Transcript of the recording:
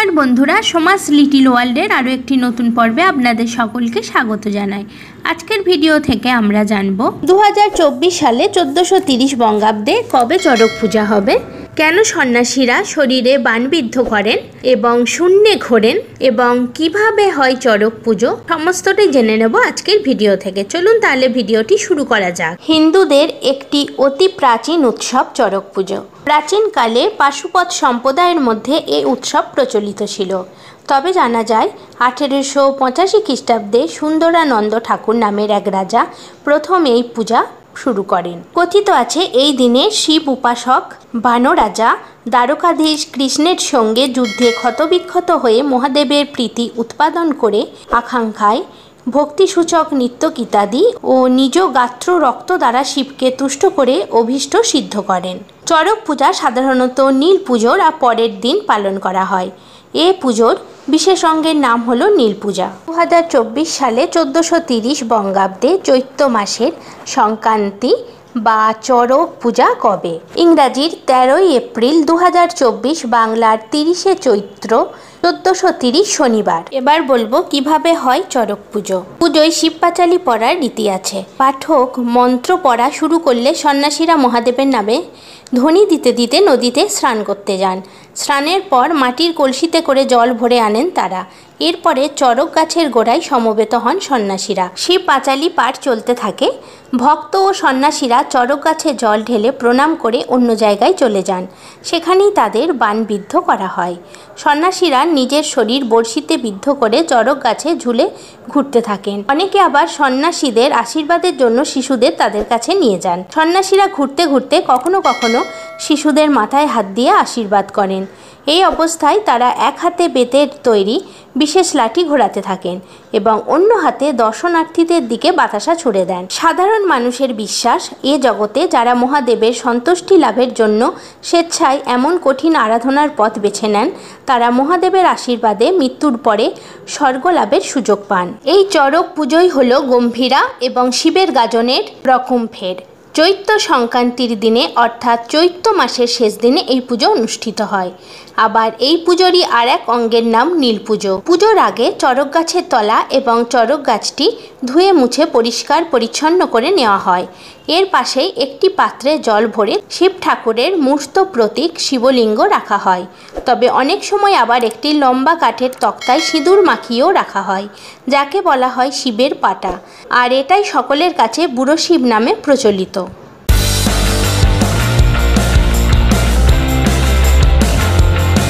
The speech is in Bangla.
নমস্কার বন্ধুরা সমাজ লিটিল ওয়ার্ল্ডের আরও একটি নতুন পর্বে আপনাদের সকলকে স্বাগত জানাই আজকের ভিডিও থেকে আমরা জানব দু সালে চোদ্দোশো তিরিশ বঙ্গাব্দে কবে চড়ক পূজা হবে কেন সন্ন্যাসীরা শরীরে বানবিদ্ধ করেন এবং শূন্যে ঘোরেন এবং কিভাবে হয় চড়ক পুজো সমস্তটাই জেনে নেব আজকের ভিডিও থেকে চলুন তাহলে ভিডিওটি শুরু করা যাক হিন্দুদের একটি অতি প্রাচীন উৎসব চড়ক পুজো প্রাচীনকালে পাশুপথ সম্প্রদায়ের মধ্যে এই উৎসব প্রচলিত ছিল তবে জানা যায় আঠেরোশো পঁচাশি খ্রিস্টাব্দে সুন্দরানন্দ ঠাকুর নামের এক রাজা প্রথম এই পূজা শুরু করেন কথিত আছে এই দিনে শিব উপাসক বানরাজা দ্বারকাধীশ কৃষ্ণের সঙ্গে যুদ্ধে ক্ষতবিক্ষত হয়ে মহাদেবের প্রীতি উৎপাদন করে আকাঙ্ক্ষায় ভক্তিসূচক নৃত্যগীতাদি ও নিজ গাত্র রক্ত দ্বারা শিবকে তুষ্ট করে অভীষ্ট সিদ্ধ করেন চড়ক পূজা সাধারণত নীল পুজোর আর পরের দিন পালন করা হয় এ পুজোর বিশেষ অঙ্গের নাম হলো নীল পূজা দু হাজার চব্বিশ সালে চোদ্দোশো তিরিশ বঙ্গাব্দে চৈত্র মাসের সংক্রান্তি বা চড়ক পূজা কবে ইংরাজির তেরোই এপ্রিল দু বাংলার তিরিশে চৈত্র চোদ্দোশো শনিবার এবার বলবো কিভাবে হয় চড়ক পুজো পুজোয় শিব পাঁচালি পড়ার রীতি আছে পাঠক মন্ত্র পড়া শুরু করলে সন্ন্যাসীরা মহাদেবের নামে ধ্বনি দিতে দিতে নদীতে স্নান করতে যান স্নানের পর মাটির কলসিতে করে জল ভরে আনেন তারা এরপরে চরক গাছের গোড়ায় সমবেত হন সন্ন্যাসীরা শিব পাঁচালি পাঠ চলতে থাকে ভক্ত ও সন্ন্যাসীরা চরক গাছে জল ঢেলে প্রণাম করে অন্য জায়গায় চলে যান সেখানেই তাদের বানবিদ্ধ করা হয় সন্ন্যাসীরা নিজের শরীর বর্ষিতে বিদ্ধ করে চড়ক গাছে ঝুলে ঘুরতে থাকেন অনেকে আবার সন্ন্যাসীদের আশীর্বাদের জন্য শিশুদের তাদের কাছে নিয়ে যান সন্ন্যাসীরা ঘুরতে ঘুরতে কখনো কখনো শিশুদের মাথায় হাত দিয়ে আশীর্বাদ করেন এই অবস্থায় তারা এক হাতে বেতের তৈরি বিশেষ লাঠি ঘোরাতে থাকেন এবং অন্য হাতে দর্শনার্থীদের দিকে বাতাসা ছুড়ে দেন সাধারণ মানুষের বিশ্বাস এ জগতে যারা মহাদেবের সন্তুষ্টি লাভের জন্য স্বেচ্ছায় এমন কঠিন আরাধনার পথ বেছে নেন তারা মহাদেবের গুরুদেবের আশীর্বাদে মৃত্যুর পরে স্বর্গলাভের সুযোগ পান এই চড়ক পুজোই হল গম্ভীরা এবং শিবের গাজনের রকম ফের চৈত্র সংক্রান্তির দিনে অর্থাৎ চৈত্র মাসের শেষ দিনে এই পুজো অনুষ্ঠিত হয় আবার এই পুজোরই আর এক অঙ্গের নাম নীল পুজো পুজোর আগে চরক গাছের তলা এবং চরক গাছটি ধুয়ে মুছে পরিষ্কার পরিচ্ছন্ন করে নেওয়া হয় এর পাশেই একটি পাত্রে জল ভরে শিব ঠাকুরের মূর্ত প্রতীক শিবলিঙ্গ রাখা হয় তবে অনেক সময় আবার একটি লম্বা কাঠের তক্তায় সিঁদুর মাখিয়েও রাখা হয় যাকে বলা হয় শিবের পাটা আর এটাই সকলের কাছে বুড়ো শিব নামে প্রচলিত